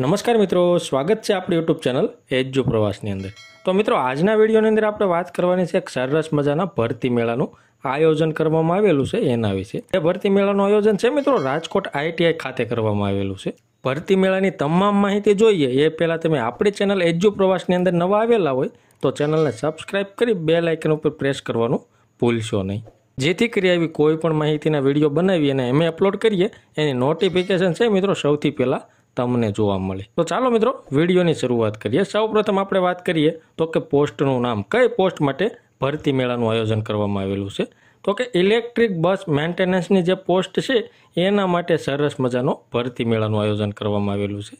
નમસ્કાર મિત્રો સ્વાગત છે આપણી યુટ્યુબ ચેનલ એજ્યુ પ્રવાસની અંદર તો મિત્રો આજના વિડીયોની અંદર આપણે વાત કરવાની છે એક સરસ મજાના ભરતી મેળાનું આયોજન કરવામાં આવેલું છે એના વિશે એ ભરતી મેળાનું આયોજન છે મિત્રો રાજકોટ આઈટીઆઈ ખાતે કરવામાં આવેલું છે ભરતી મેળાની તમામ માહિતી જોઈએ એ પહેલાં તમે આપણી ચેનલ એજ્યુ પ્રવાસની અંદર નવા આવેલા હોય તો ચેનલને સબસ્ક્રાઇબ કરી બે લાઇકન ઉપર પ્રેસ કરવાનું ભૂલશો નહીં જેથી કરી આવી કોઈ પણ માહિતીના વિડીયો બનાવી અને અમે અપલોડ કરીએ એની નોટિફિકેશન છે મિત્રો સૌથી પહેલાં તમને જોવા મળે તો ચાલો મિત્રો વિડીયોની શરૂઆત કરીએ સૌપ્રથમ આપણે વાત કરીએ તો કે પોસ્ટનું નામ કઈ પોસ્ટ માટે ભરતી મેળાનું આયોજન કરવામાં આવેલું છે તો કે ઇલેક્ટ્રિક બસ મેન્ટેનન્સની જે પોસ્ટ છે એના માટે સરસ મજાનો ભરતી મેળાનું આયોજન કરવામાં આવેલું છે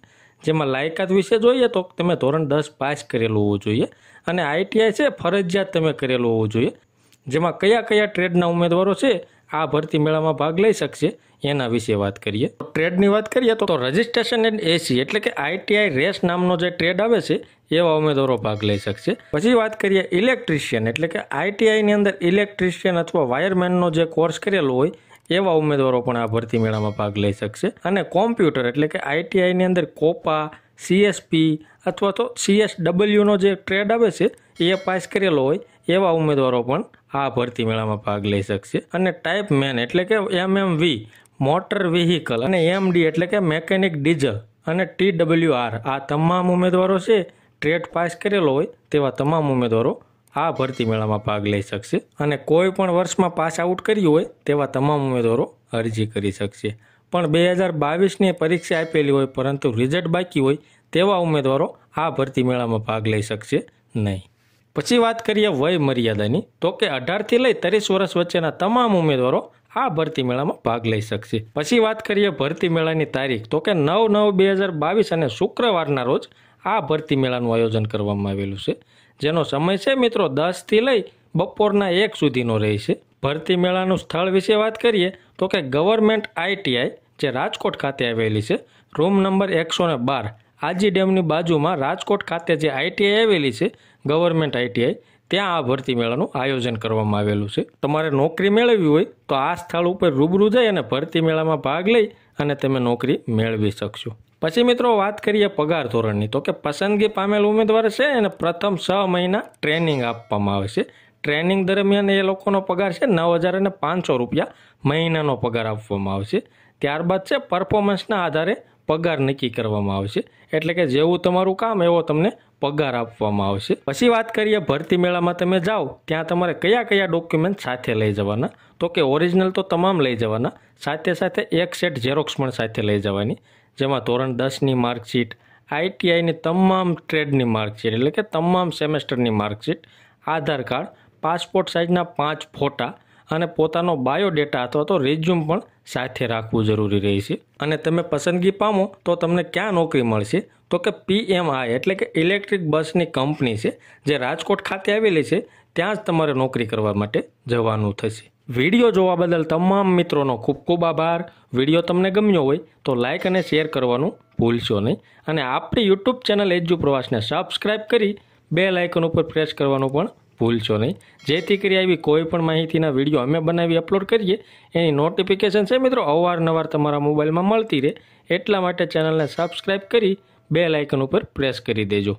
જેમાં લાયકાત વિશે જોઈએ તો તમે ધોરણ દસ પાસ કરેલું હોવું જોઈએ અને આઈટીઆઈ છે ફરજિયાત તમે કરેલું હોવું જોઈએ જેમાં કયા કયા ટ્રેડના ઉમેદવારો છે આ ભરતી મેળામાં ભાગ લઈ શકશે એના વિશે વાત કરીએ ટ્રેડની વાત કરીએ તો રજિસ્ટ્રેશન એન્ડ એસી એટલે કે આઈટીઆઈ રેસ નામનો જે ટ્રેડ આવે છે એવા ઉમેદવારો ભાગ લઈ શકશે પછી વાત કરીએ ઇલેક્ટ્રિશિયન એટલે કે આઈટીઆઈની અંદર ઇલેક્ટ્રિશિયન અથવા વાયરમેનનો જે કોર્સ કરેલો હોય એવા ઉમેદવારો પણ આ ભરતી મેળામાં ભાગ લઈ શકશે અને કોમ્પ્યુટર એટલે કે આઈટીઆઈની અંદર કોપા સીએસપી અથવા તો સીએસ ડબલ્યુનો જે ટ્રેડ આવે છે એ પાસ કરેલો હોય એવા ઉમેદવારો પણ આ ભરતી મેળામાં ભાગ લઈ શકશે અને ટાઈપ મેન એટલે કે વી મોટર વ્હીકલ અને એમ ડી એટલે કે મેકેનિક ડીઝલ અને ટી ડબલ્યુ આર આ તમામ ઉમેદવારો છે ટ્રેડ પાસ કરેલો હોય તેવા તમામ ઉમેદવારો આ ભરતી મેળામાં ભાગ લઈ શકશે અને કોઈ પણ વર્ષમાં પાસ આઉટ કર્યું હોય તેવા તમામ ઉમેદવારો અરજી કરી શકશે પણ બે હજાર બાવીસની પરીક્ષા આપેલી હોય પરંતુ રિઝલ્ટ બાકી હોય તેવા ઉમેદવારો આ ભરતી મેળામાં ભાગ લઈ શકશે નહીં પછી વાત કરીએ વય મર્યાદાની તો કે અઢારથી લઈ ત્રીસ વર્ષ વચ્ચેના તમામ ઉમેદવારો આ ભરતી મેળામાં ભાગ લઈ શકશે પછી વાત કરીએ ભરતી મેળાની તારીખ તો કે નવ નવ બે હજાર બાવીસ અને શુક્રવારના રોજ આ ભરતી મેળાનું આયોજન કરવામાં આવેલું છે જેનો સમય છે મિત્રો દસથી લઈ બપોરના એક સુધીનો રહેશે ભરતી મેળાનું સ્થળ વિશે વાત કરીએ તો કે ગવર્મેન્ટ આઈટીઆઈ જે રાજકોટ ખાતે આવેલી છે રૂમ નંબર એકસો ને બાર આજી ડેમની બાજુમાં રાજકોટ ખાતે જે આઈટીઆઈ આવેલી છે ગવર્મેન્ટ આઈટીઆઈ ત્યાં આ ભરતી મેળાનું આયોજન કરવામાં આવેલું છે તમારે નોકરી મેળવવી હોય તો આ સ્થળ ઉપર રૂબરૂ જઈ અને ભરતી મેળામાં ભાગ લઈ અને તમે નોકરી મેળવી શકશો પછી મિત્રો વાત કરીએ પગાર ધોરણની તો કે પસંદગી પામેલ ઉમેદવાર છે એને પ્રથમ છ મહિના ટ્રેનિંગ આપવામાં આવે છે ટ્રેનિંગ દરમિયાન એ લોકોનો પગાર છે નવ હજાર અને પાંચસો રૂપિયા મહિનાનો પગાર આપવામાં આવશે ત્યારબાદ છે પરફોર્મન્સના આધારે પગાર નક્કી કરવામાં આવશે એટલે કે જેવું તમારું કામ એવો તમને પગાર આપવામાં આવશે પછી વાત કરીએ ભરતી મેળામાં તમે જાઓ ત્યાં તમારે કયા કયા ડોક્યુમેન્ટ સાથે લઈ જવાના તો કે ઓરિજિનલ તો તમામ લઈ જવાના સાથે સાથે એક સેટ ઝેરોક્સ પણ સાથે લઈ જવાની જેમાં ધોરણ દસની માર્કશીટ આઈટીઆઈની તમામ ટ્રેડની માર્કશીટ એટલે કે તમામ સેમેસ્ટરની માર્કશીટ આધાર કાર્ડ પાસપોર્ટ સાઇઝના પાંચ ફોટા અને પોતાનો બાયોડેટા અથવા તો રેઝ્યુમ પણ સાથે રાખવું જરૂરી રહેશે અને તમે પસંદગી પામો તો તમને ક્યાં નોકરી મળશે તો કે પીએમઆઈ એટલે કે ઇલેક્ટ્રિક બસની કંપની છે જે રાજકોટ ખાતે આવેલી છે ત્યાં જ તમારે નોકરી કરવા માટે જવાનું થશે વિડીયો જોવા બદલ તમામ મિત્રોનો ખૂબ ખૂબ આભાર વિડીયો તમને ગમ્યો હોય તો લાઇક અને શેર કરવાનું ભૂલશો નહીં અને આપણી યુટ્યુબ ચેનલ એજ્યુ પ્રવાસને સબસ્ક્રાઇબ કરી બે લાઇકન ઉપર પ્રેસ કરવાનું પણ ભૂલશો નહીં જેથી કરી આવી કોઈપણ માહિતીના વિડીયો અમે બનાવી અપલોડ કરીએ એની નોટિફિકેશન છે મિત્રો અવારનવાર તમારા મોબાઈલમાં મળતી રહે એટલા માટે ચેનલને સબસ્ક્રાઈબ કરી બે લાઇકન ઉપર પ્રેસ કરી દેજો